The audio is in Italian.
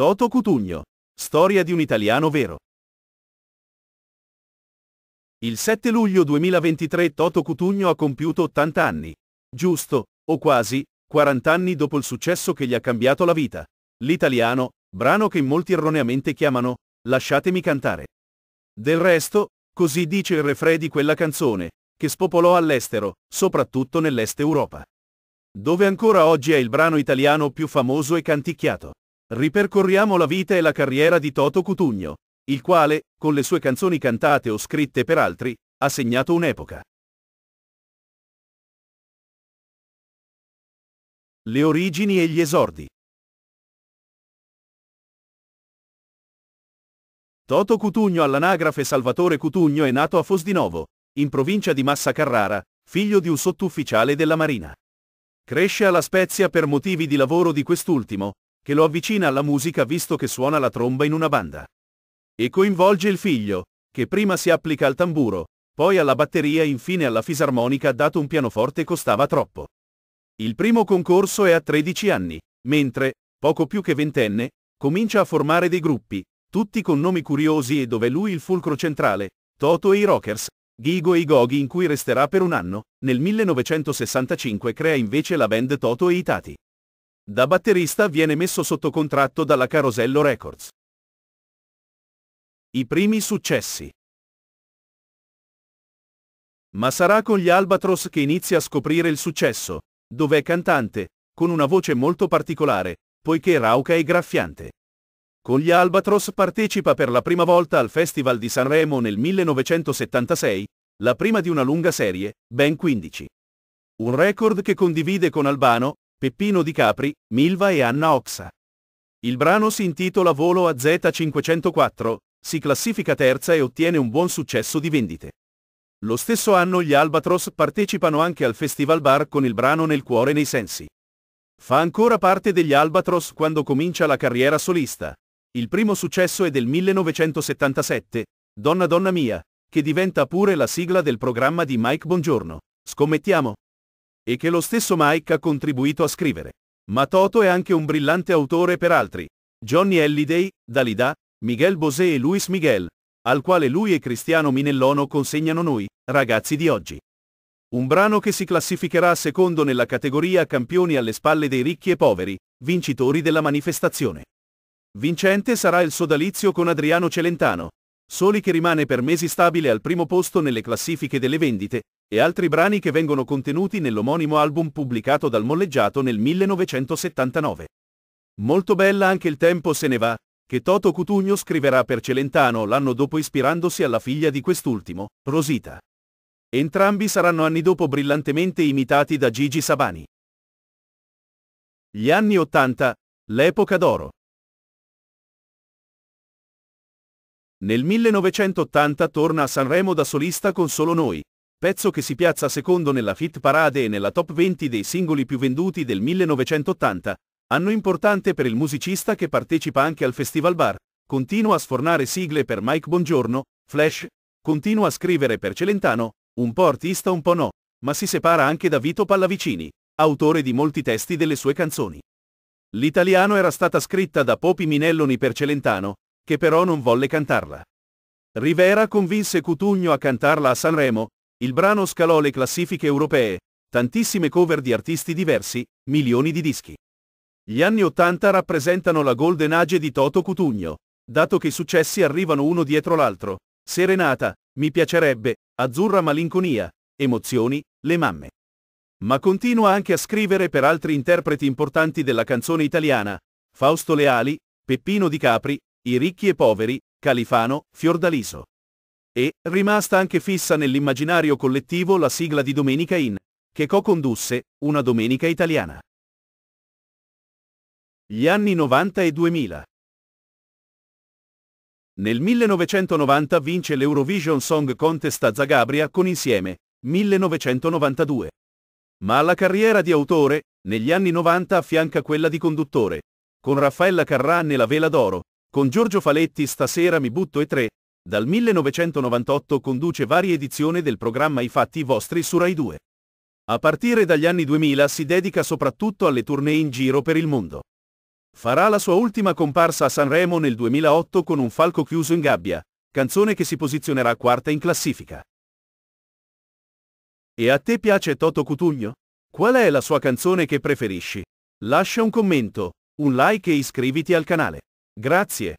Toto Cutugno. Storia di un italiano vero. Il 7 luglio 2023 Toto Cutugno ha compiuto 80 anni. Giusto, o quasi, 40 anni dopo il successo che gli ha cambiato la vita. L'italiano, brano che molti erroneamente chiamano Lasciatemi cantare. Del resto, così dice il refrain di quella canzone, che spopolò all'estero, soprattutto nell'est Europa. Dove ancora oggi è il brano italiano più famoso e canticchiato. Ripercorriamo la vita e la carriera di Toto Cutugno, il quale, con le sue canzoni cantate o scritte per altri, ha segnato un'epoca. Le origini e gli esordi. Toto Cutugno all'anagrafe Salvatore Cutugno è nato a Fosdinovo, in provincia di Massa Carrara, figlio di un sottufficiale della Marina. Cresce alla Spezia per motivi di lavoro di quest'ultimo, che lo avvicina alla musica visto che suona la tromba in una banda. E coinvolge il figlio, che prima si applica al tamburo, poi alla batteria e infine alla fisarmonica dato un pianoforte costava troppo. Il primo concorso è a 13 anni, mentre, poco più che ventenne, comincia a formare dei gruppi, tutti con nomi curiosi e dove lui il fulcro centrale, Toto e i Rockers, Gigo e i Goghi in cui resterà per un anno, nel 1965 crea invece la band Toto e i Tati. Da batterista viene messo sotto contratto dalla Carosello Records. I primi successi. Ma sarà con gli Albatros che inizia a scoprire il successo, dove è cantante, con una voce molto particolare, poiché rauca e graffiante. Con gli Albatros partecipa per la prima volta al Festival di Sanremo nel 1976, la prima di una lunga serie, ben 15. Un record che condivide con Albano, Peppino Di Capri, Milva e Anna Oxa. Il brano si intitola Volo a Z504, si classifica terza e ottiene un buon successo di vendite. Lo stesso anno gli Albatros partecipano anche al Festival Bar con il brano Nel cuore nei sensi. Fa ancora parte degli Albatros quando comincia la carriera solista. Il primo successo è del 1977, Donna Donna Mia, che diventa pure la sigla del programma di Mike Bongiorno. Scommettiamo e che lo stesso Mike ha contribuito a scrivere. Ma Toto è anche un brillante autore per altri. Johnny Halliday, Dalida, Miguel Bosé e Luis Miguel, al quale lui e Cristiano Minellono consegnano noi, ragazzi di oggi. Un brano che si classificherà secondo nella categoria Campioni alle spalle dei ricchi e poveri, vincitori della manifestazione. Vincente sarà il sodalizio con Adriano Celentano, Soli che rimane per mesi stabile al primo posto nelle classifiche delle vendite, e altri brani che vengono contenuti nell'omonimo album pubblicato dal Molleggiato nel 1979. Molto bella anche Il tempo se ne va, che Toto Cutugno scriverà per Celentano l'anno dopo ispirandosi alla figlia di quest'ultimo, Rosita. Entrambi saranno anni dopo brillantemente imitati da Gigi Sabani. Gli anni Ottanta, l'epoca d'oro. Nel 1980 torna a Sanremo da solista con Solo Noi, pezzo che si piazza secondo nella Fit parade e nella top 20 dei singoli più venduti del 1980, anno importante per il musicista che partecipa anche al Festival Bar, continua a sfornare sigle per Mike Bongiorno, Flash, continua a scrivere per Celentano, un po' artista un po' no, ma si separa anche da Vito Pallavicini, autore di molti testi delle sue canzoni. L'italiano era stata scritta da Popi Minelloni per Celentano, che però non volle cantarla. Rivera convinse Cutugno a cantarla a Sanremo, il brano scalò le classifiche europee, tantissime cover di artisti diversi, milioni di dischi. Gli anni 80 rappresentano la golden age di Toto Cutugno, dato che i successi arrivano uno dietro l'altro. Serenata, mi piacerebbe, azzurra malinconia, emozioni, le mamme. Ma continua anche a scrivere per altri interpreti importanti della canzone italiana, Fausto Leali, Peppino Di Capri, I ricchi e poveri, Califano, Fiordaliso. E, rimasta anche fissa nell'immaginario collettivo la sigla di Domenica in, che co-condusse, Una Domenica Italiana. Gli anni 90 e 2000. Nel 1990 vince l'Eurovision Song Contest a Zagabria con insieme 1992. Ma alla carriera di autore, negli anni 90 affianca quella di conduttore, con Raffaella Carrà nella Vela d'Oro, con Giorgio Faletti Stasera mi butto e tre, dal 1998 conduce varie edizioni del programma I fatti vostri su Rai 2. A partire dagli anni 2000 si dedica soprattutto alle tournée in giro per il mondo. Farà la sua ultima comparsa a Sanremo nel 2008 con Un falco chiuso in gabbia, canzone che si posizionerà quarta in classifica. E a te piace Toto Cutugno? Qual è la sua canzone che preferisci? Lascia un commento, un like e iscriviti al canale. Grazie.